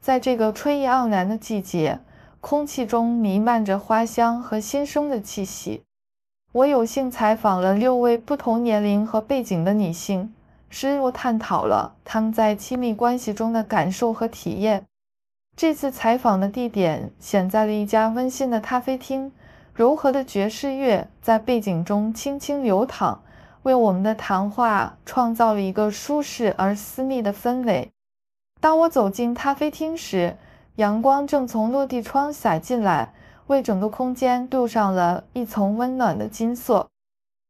在这个春意盎然的季节，空气中弥漫着花香和新生的气息。我有幸采访了六位不同年龄和背景的女性，深入探讨了她们在亲密关系中的感受和体验。这次采访的地点选在了一家温馨的咖啡厅，柔和的爵士乐在背景中轻轻流淌，为我们的谈话创造了一个舒适而私密的氛围。当我走进咖啡厅时，阳光正从落地窗洒进来，为整个空间镀上了一层温暖的金色。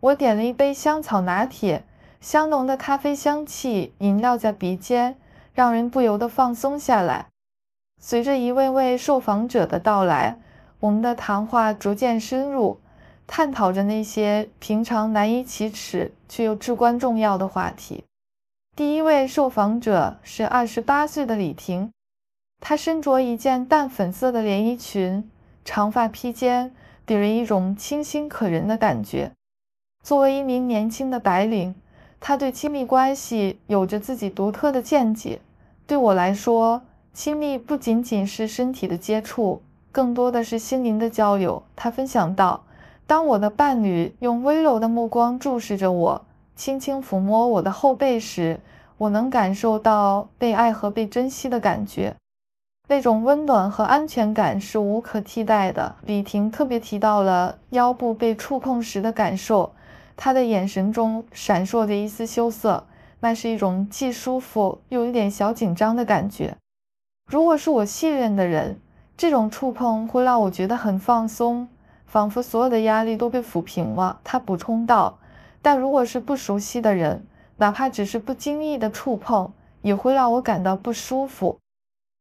我点了一杯香草拿铁，香浓的咖啡香气萦绕在鼻尖，让人不由得放松下来。随着一位位受访者的到来，我们的谈话逐渐深入，探讨着那些平常难以启齿却又至关重要的话题。第一位受访者是二十八岁的李婷，她身着一件淡粉色的连衣裙，长发披肩，给人一种清新可人的感觉。作为一名年轻的白领，她对亲密关系有着自己独特的见解。对我来说，亲密不仅仅是身体的接触，更多的是心灵的交流。她分享到，当我的伴侣用温柔的目光注视着我，轻轻抚摸我的后背时，我能感受到被爱和被珍惜的感觉，那种温暖和安全感是无可替代的。李婷特别提到了腰部被触碰时的感受，她的眼神中闪烁着一丝羞涩，那是一种既舒服又有点小紧张的感觉。如果是我信任的人，这种触碰会让我觉得很放松，仿佛所有的压力都被抚平了。她补充道，但如果是不熟悉的人，哪怕只是不经意的触碰，也会让我感到不舒服。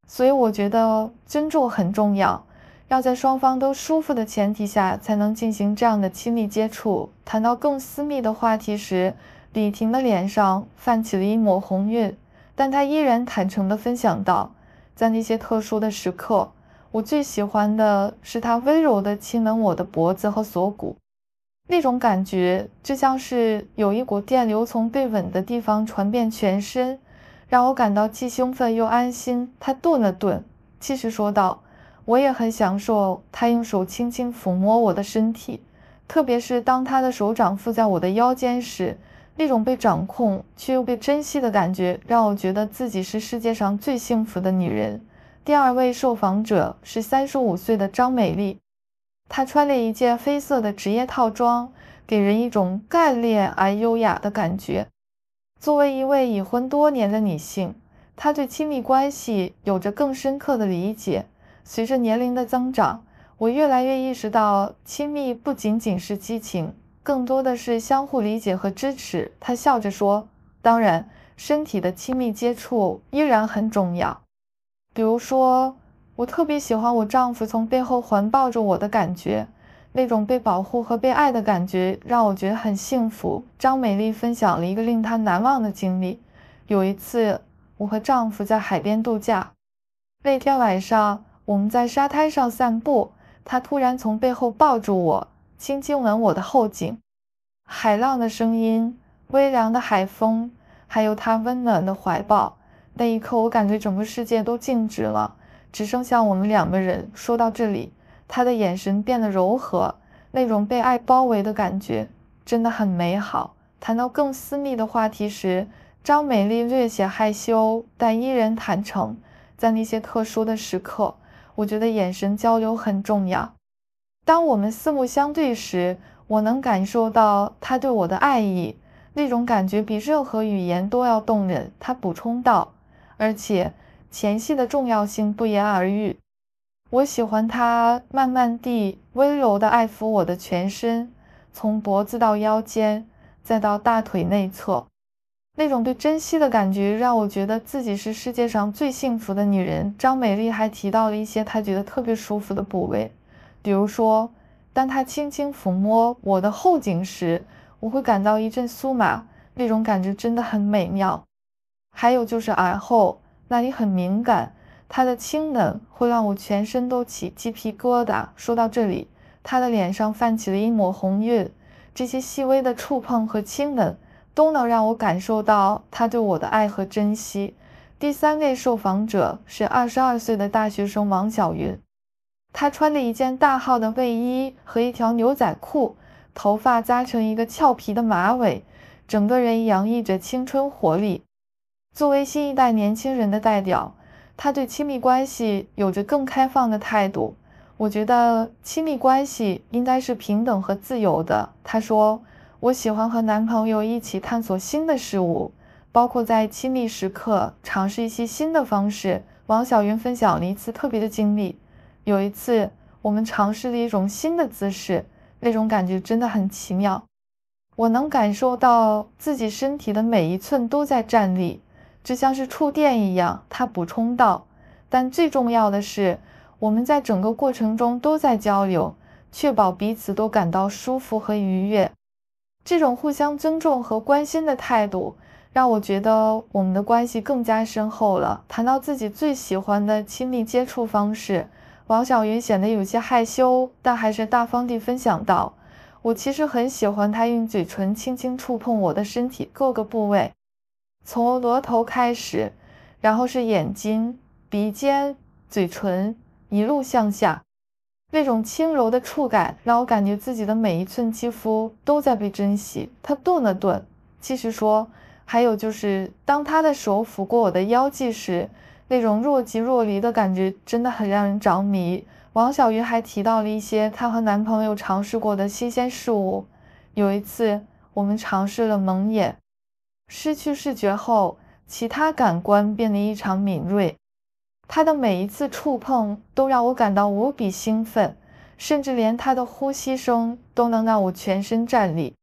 所以我觉得尊重很重要，要在双方都舒服的前提下，才能进行这样的亲密接触。谈到更私密的话题时，李婷的脸上泛起了一抹红晕，但她依然坦诚地分享道：“在那些特殊的时刻，我最喜欢的是他温柔地亲吻我的脖子和锁骨。”那种感觉就像是有一股电流从被吻的地方传遍全身，让我感到既兴奋又安心。他顿了顿，继续说道：“我也很享受。”他用手轻轻抚摸我的身体，特别是当他的手掌附在我的腰间时，那种被掌控却又被珍惜的感觉，让我觉得自己是世界上最幸福的女人。第二位受访者是三十五岁的张美丽。她穿了一件黑色的职业套装，给人一种干练而优雅的感觉。作为一位已婚多年的女性，她对亲密关系有着更深刻的理解。随着年龄的增长，我越来越意识到，亲密不仅仅是激情，更多的是相互理解和支持。她笑着说：“当然，身体的亲密接触依然很重要，比如说。”我特别喜欢我丈夫从背后环抱着我的感觉，那种被保护和被爱的感觉让我觉得很幸福。张美丽分享了一个令她难忘的经历。有一次，我和丈夫在海边度假，那天晚上我们在沙滩上散步，他突然从背后抱住我，轻轻吻我的后颈。海浪的声音、微凉的海风，还有他温暖的怀抱，那一刻我感觉整个世界都静止了。只剩下我们两个人。说到这里，他的眼神变得柔和，那种被爱包围的感觉真的很美好。谈到更私密的话题时，张美丽略显害羞，但依然坦诚。在那些特殊的时刻，我觉得眼神交流很重要。当我们四目相对时，我能感受到他对我的爱意，那种感觉比任何语言都要动人。他补充道，而且。前戏的重要性不言而喻，我喜欢他慢慢地、温柔地爱抚我的全身，从脖子到腰间，再到大腿内侧，那种对珍惜的感觉让我觉得自己是世界上最幸福的女人。张美丽还提到了一些她觉得特别舒服的部位，比如说，当她轻轻抚摸我的后颈时，我会感到一阵酥麻，那种感觉真的很美妙。还有就是耳后。那里很敏感，他的亲吻会让我全身都起鸡皮疙瘩。说到这里，他的脸上泛起了一抹红晕。这些细微的触碰和亲吻，都能让我感受到他对我的爱和珍惜。第三位受访者是二十二岁的大学生王小云，她穿着一件大号的卫衣和一条牛仔裤，头发扎成一个俏皮的马尾，整个人洋溢着青春活力。作为新一代年轻人的代表，他对亲密关系有着更开放的态度。我觉得亲密关系应该是平等和自由的。他说：“我喜欢和男朋友一起探索新的事物，包括在亲密时刻尝试一些新的方式。”王小云分享了一次特别的经历。有一次，我们尝试了一种新的姿势，那种感觉真的很奇妙。我能感受到自己身体的每一寸都在站立。就像是触电一样，他补充道。但最重要的是，我们在整个过程中都在交流，确保彼此都感到舒服和愉悦。这种互相尊重和关心的态度，让我觉得我们的关系更加深厚了。谈到自己最喜欢的亲密接触方式，王晓云显得有些害羞，但还是大方地分享到：“我其实很喜欢他用嘴唇轻轻触碰我的身体各个部位。”从额头开始，然后是眼睛、鼻尖、嘴唇，一路向下，那种轻柔的触感让我感觉自己的每一寸肌肤都在被珍惜。他顿了顿，继续说：“还有就是，当他的手抚过我的腰际时，那种若即若离的感觉真的很让人着迷。”王小鱼还提到了一些她和男朋友尝试过的新鲜事物，有一次我们尝试了蒙眼。失去视觉后，其他感官变得异常敏锐。他的每一次触碰都让我感到无比兴奋，甚至连他的呼吸声都能让我全身站立。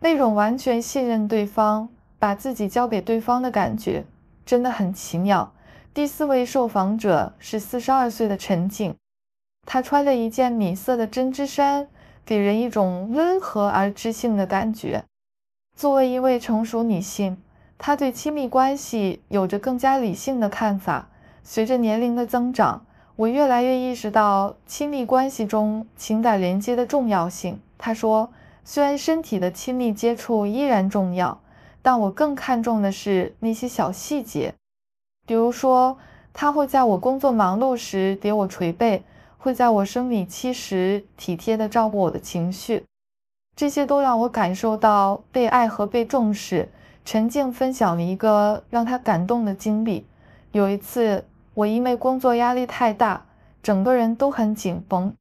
那种完全信任对方，把自己交给对方的感觉真的很奇妙。第四位受访者是四十二岁的陈静，她穿着一件米色的针织衫，给人一种温和而知性的感觉。作为一位成熟女性，她对亲密关系有着更加理性的看法。随着年龄的增长，我越来越意识到亲密关系中情感连接的重要性。她说：“虽然身体的亲密接触依然重要，但我更看重的是那些小细节，比如说，他会在我工作忙碌时给我捶背，会在我生理期时体贴地照顾我的情绪。”这些都让我感受到被爱和被重视。陈静分享了一个让她感动的经历。有一次，我因为工作压力太大，整个人都很紧绷。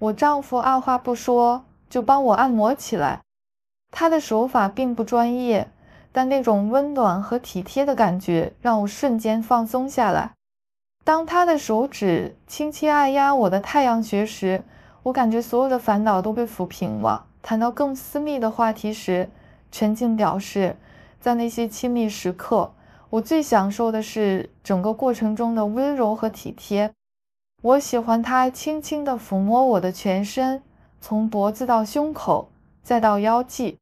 我丈夫二话不说就帮我按摩起来。他的手法并不专业，但那种温暖和体贴的感觉让我瞬间放松下来。当他的手指轻轻按压我的太阳穴时，我感觉所有的烦恼都被抚平了。谈到更私密的话题时，陈静表示，在那些亲密时刻，我最享受的是整个过程中的温柔和体贴。我喜欢他轻轻地抚摸我的全身，从脖子到胸口，再到腰际，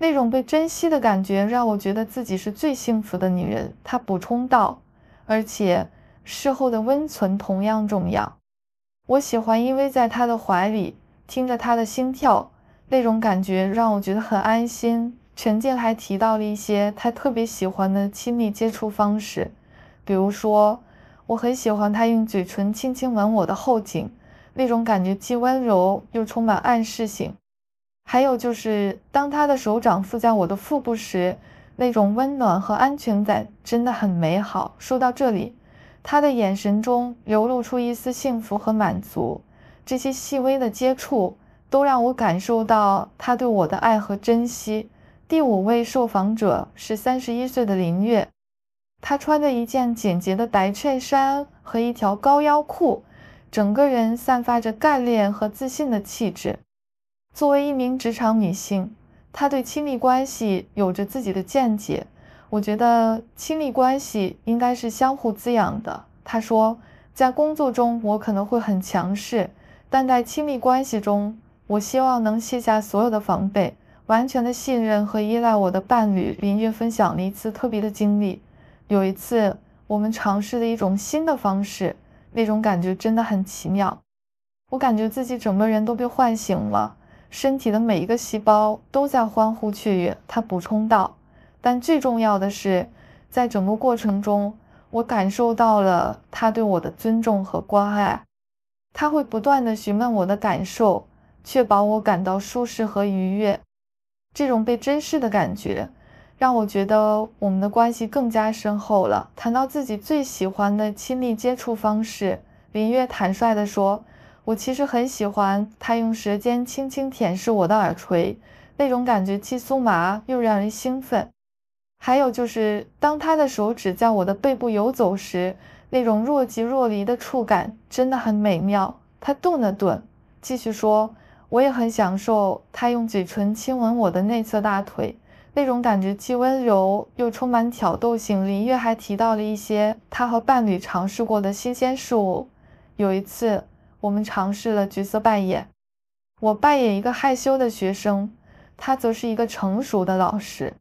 那种被珍惜的感觉让我觉得自己是最幸福的女人。他补充道，而且事后的温存同样重要。我喜欢依偎在他的怀里，听着他的心跳。那种感觉让我觉得很安心。陈静还提到了一些他特别喜欢的亲密接触方式，比如说，我很喜欢他用嘴唇轻轻吻我的后颈，那种感觉既温柔又充满暗示性。还有就是，当他的手掌附在我的腹部时，那种温暖和安全感真的很美好。说到这里，他的眼神中流露出一丝幸福和满足。这些细微的接触。都让我感受到他对我的爱和珍惜。第五位受访者是三十一岁的林月，她穿着一件简洁的白衬衫和一条高腰裤，整个人散发着干练和自信的气质。作为一名职场女性，她对亲密关系有着自己的见解。我觉得亲密关系应该是相互滋养的。她说：“在工作中，我可能会很强势，但在亲密关系中。”我希望能卸下所有的防备，完全的信任和依赖我的伴侣。林月分享了一次特别的经历，有一次我们尝试的一种新的方式，那种感觉真的很奇妙。我感觉自己整个人都被唤醒了，身体的每一个细胞都在欢呼雀跃。他补充道：“但最重要的是，在整个过程中，我感受到了他对我的尊重和关爱。他会不断的询问我的感受。”却把我感到舒适和愉悦，这种被珍视的感觉让我觉得我们的关系更加深厚了。谈到自己最喜欢的亲密接触方式，林月坦率地说：“我其实很喜欢他用舌尖轻轻舔舐我的耳垂，那种感觉既酥麻又让人兴奋。还有就是当他的手指在我的背部游走时，那种若即若离的触感真的很美妙。”他顿了顿，继续说。我也很享受他用嘴唇亲吻我的内侧大腿，那种感觉既温柔又充满挑逗性。林月还提到了一些他和伴侣尝试过的新鲜事物。有一次，我们尝试了角色扮演，我扮演一个害羞的学生，他则是一个成熟的老师。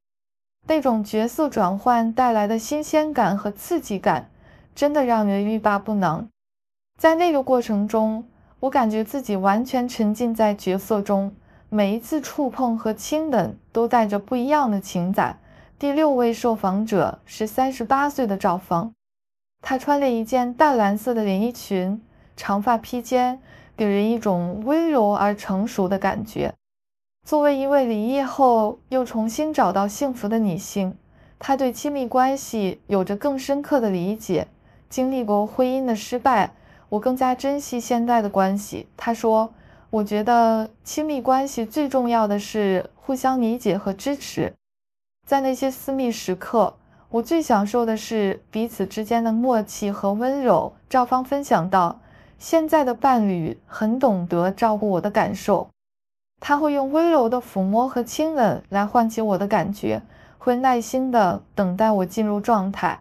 那种角色转换带来的新鲜感和刺激感，真的让人欲罢不能。在那个过程中，我感觉自己完全沉浸在角色中，每一次触碰和亲吻都带着不一样的情感。第六位受访者是三十八岁的赵芳，她穿了一件淡蓝色的连衣裙，长发披肩，给人一种温柔而成熟的感觉。作为一位离异后又重新找到幸福的女性，她对亲密关系有着更深刻的理解。经历过婚姻的失败。我更加珍惜现在的关系。他说：“我觉得亲密关系最重要的是互相理解和支持。在那些私密时刻，我最享受的是彼此之间的默契和温柔。”赵芳分享到：“现在的伴侣很懂得照顾我的感受，他会用温柔的抚摸和亲吻来唤起我的感觉，会耐心地等待我进入状态。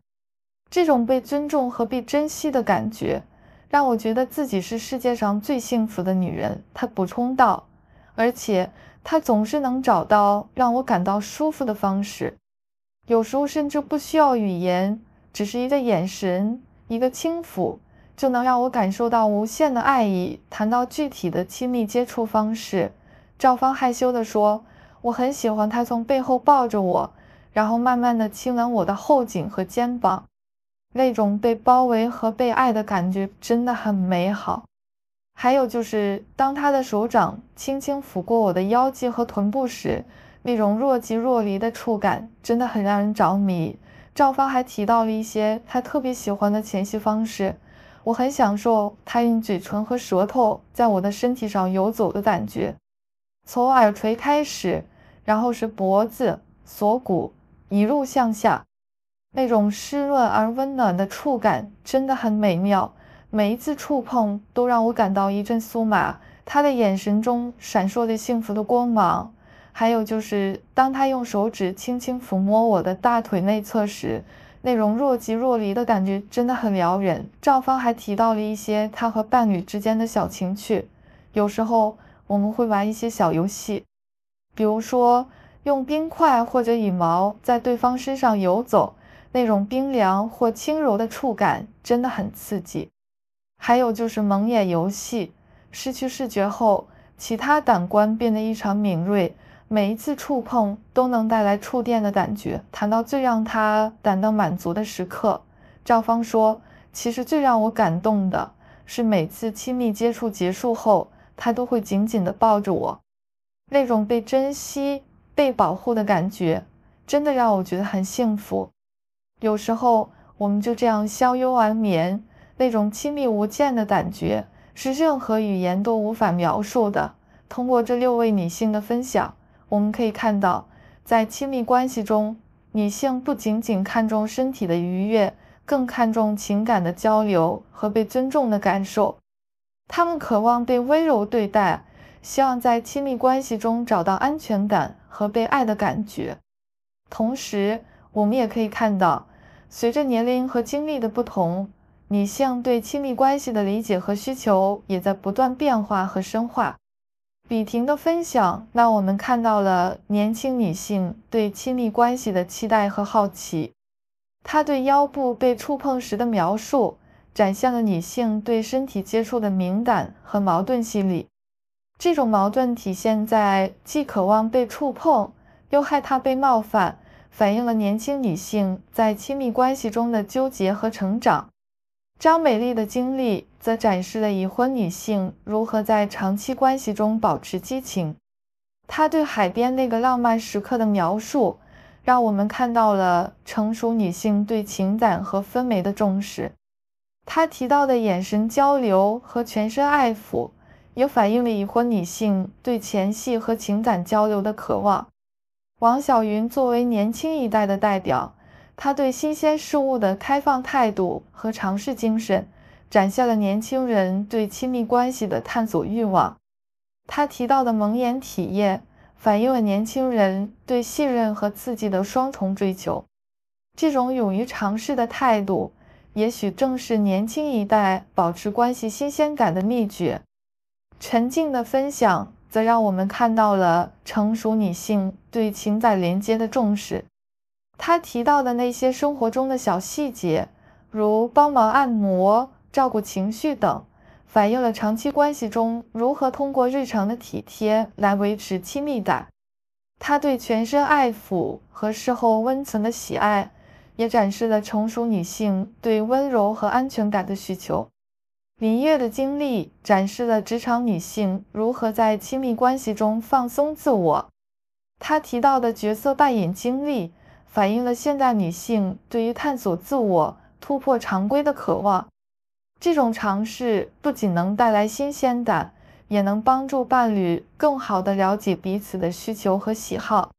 这种被尊重和被珍惜的感觉。”让我觉得自己是世界上最幸福的女人，”她补充道，“而且他总是能找到让我感到舒服的方式，有时候甚至不需要语言，只是一个眼神、一个轻抚，就能让我感受到无限的爱意。谈到具体的亲密接触方式，赵芳害羞地说：“我很喜欢他从背后抱着我，然后慢慢地亲吻我的后颈和肩膀。”那种被包围和被爱的感觉真的很美好。还有就是，当他的手掌轻轻抚过我的腰际和臀部时，那种若即若离的触感真的很让人着迷。赵方还提到了一些他特别喜欢的前戏方式，我很享受他用嘴唇和舌头在我的身体上游走的感觉，从耳垂开始，然后是脖子、锁骨，一路向下。那种湿润而温暖的触感真的很美妙，每一次触碰都让我感到一阵酥麻。他的眼神中闪烁着幸福的光芒，还有就是当他用手指轻轻抚摸我的大腿内侧时，那种若即若离的感觉真的很撩人。赵方还提到了一些他和伴侣之间的小情趣，有时候我们会玩一些小游戏，比如说用冰块或者羽毛在对方身上游走。那种冰凉或轻柔的触感真的很刺激，还有就是蒙眼游戏，失去视觉后，其他感官变得异常敏锐，每一次触碰都能带来触电的感觉。谈到最让他感到满足的时刻，赵芳说：“其实最让我感动的是，每次亲密接触结束后，他都会紧紧地抱着我，那种被珍惜、被保护的感觉，真的让我觉得很幸福。”有时候我们就这样相拥而眠，那种亲密无间的感觉是任何语言都无法描述的。通过这六位女性的分享，我们可以看到，在亲密关系中，女性不仅仅看重身体的愉悦，更看重情感的交流和被尊重的感受。她们渴望被温柔对待，希望在亲密关系中找到安全感和被爱的感觉。同时，我们也可以看到。随着年龄和经历的不同，女性对亲密关系的理解和需求也在不断变化和深化。比婷的分享让我们看到了年轻女性对亲密关系的期待和好奇。她对腰部被触碰时的描述，展现了女性对身体接触的敏感和矛盾心理。这种矛盾体现在既渴望被触碰，又害怕被冒犯。反映了年轻女性在亲密关系中的纠结和成长。张美丽的经历则展示了已婚女性如何在长期关系中保持激情。她对海边那个浪漫时刻的描述，让我们看到了成熟女性对情感和氛围的重视。她提到的眼神交流和全身爱抚，也反映了已婚女性对前戏和情感交流的渴望。王晓云作为年轻一代的代表，他对新鲜事物的开放态度和尝试精神，展现了年轻人对亲密关系的探索欲望。他提到的蒙眼体验，反映了年轻人对信任和刺激的双重追求。这种勇于尝试的态度，也许正是年轻一代保持关系新鲜感的秘诀。沉静的分享。则让我们看到了成熟女性对情感连接的重视。她提到的那些生活中的小细节，如帮忙按摩、照顾情绪等，反映了长期关系中如何通过日常的体贴来维持亲密感。她对全身爱抚和事后温存的喜爱，也展示了成熟女性对温柔和安全感的需求。林月的经历展示了职场女性如何在亲密关系中放松自我。她提到的角色扮演经历，反映了现代女性对于探索自我、突破常规的渴望。这种尝试不仅能带来新鲜感，也能帮助伴侣更好地了解彼此的需求和喜好。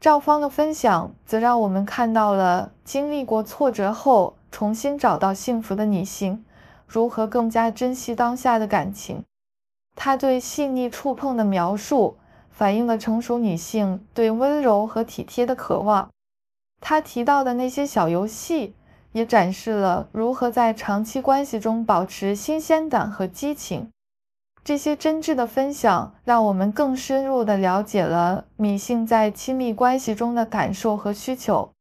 赵芳的分享则让我们看到了经历过挫折后重新找到幸福的女性。如何更加珍惜当下的感情？他对细腻触碰的描述，反映了成熟女性对温柔和体贴的渴望。他提到的那些小游戏，也展示了如何在长期关系中保持新鲜感和激情。这些真挚的分享，让我们更深入地了解了女性在亲密关系中的感受和需求。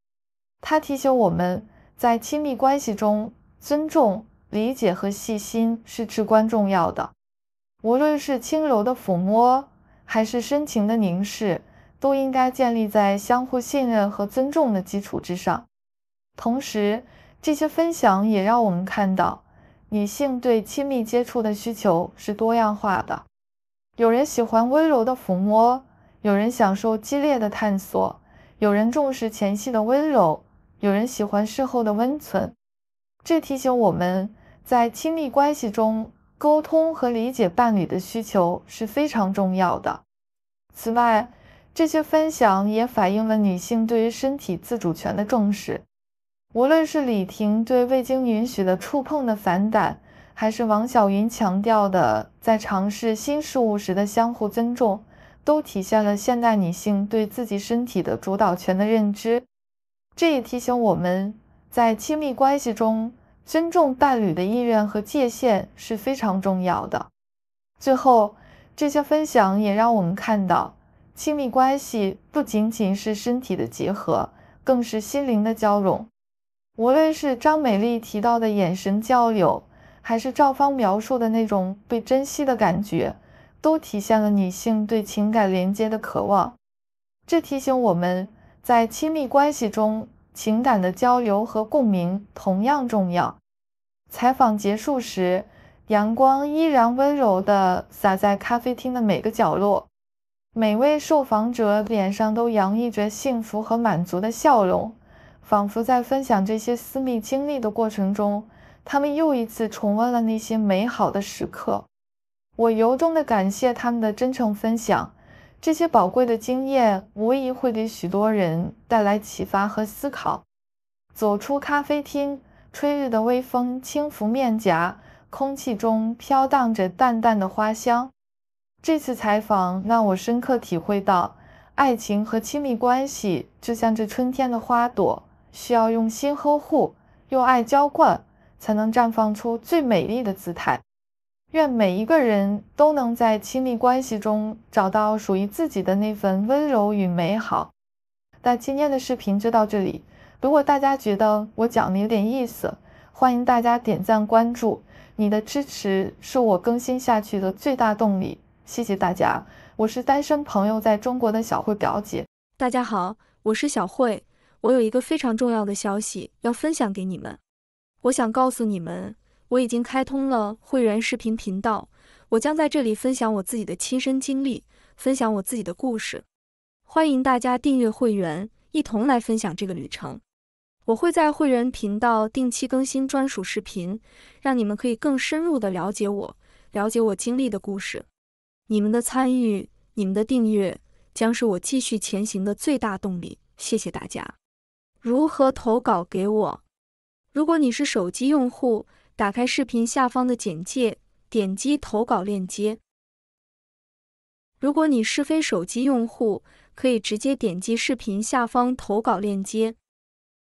他提醒我们在亲密关系中尊重。理解和细心是至关重要的，无论是轻柔的抚摸还是深情的凝视，都应该建立在相互信任和尊重的基础之上。同时，这些分享也让我们看到，女性对亲密接触的需求是多样化的。有人喜欢温柔的抚摸，有人享受激烈的探索，有人重视前戏的温柔，有人喜欢事后的温存。这提醒我们在亲密关系中，沟通和理解伴侣的需求是非常重要的。此外，这些分享也反映了女性对于身体自主权的重视。无论是李婷对未经允许的触碰的反感，还是王晓云强调的在尝试新事物时的相互尊重，都体现了现代女性对自己身体的主导权的认知。这也提醒我们。在亲密关系中，尊重伴侣的意愿和界限是非常重要的。最后，这些分享也让我们看到，亲密关系不仅仅是身体的结合，更是心灵的交融。无论是张美丽提到的眼神交流，还是赵芳描述的那种被珍惜的感觉，都体现了女性对情感连接的渴望。这提醒我们在亲密关系中。情感的交流和共鸣同样重要。采访结束时，阳光依然温柔地洒在咖啡厅的每个角落，每位受访者脸上都洋溢着幸福和满足的笑容，仿佛在分享这些私密经历的过程中，他们又一次重温了那些美好的时刻。我由衷地感谢他们的真诚分享。这些宝贵的经验无疑会给许多人带来启发和思考。走出咖啡厅，春日的微风轻拂面颊，空气中飘荡着淡淡的花香。这次采访让我深刻体会到，爱情和亲密关系就像这春天的花朵，需要用心呵护，用爱浇灌，才能绽放出最美丽的姿态。愿每一个人都能在亲密关系中找到属于自己的那份温柔与美好。那今天的视频就到这里。如果大家觉得我讲的有点意思，欢迎大家点赞关注，你的支持是我更新下去的最大动力。谢谢大家，我是单身朋友在中国的小慧表姐。大家好，我是小慧，我有一个非常重要的消息要分享给你们。我想告诉你们。我已经开通了会员视频频道，我将在这里分享我自己的亲身经历，分享我自己的故事。欢迎大家订阅会员，一同来分享这个旅程。我会在会员频道定期更新专属视频，让你们可以更深入的了解我，了解我经历的故事。你们的参与，你们的订阅，将是我继续前行的最大动力。谢谢大家。如何投稿给我？如果你是手机用户。打开视频下方的简介，点击投稿链接。如果你是非手机用户，可以直接点击视频下方投稿链接。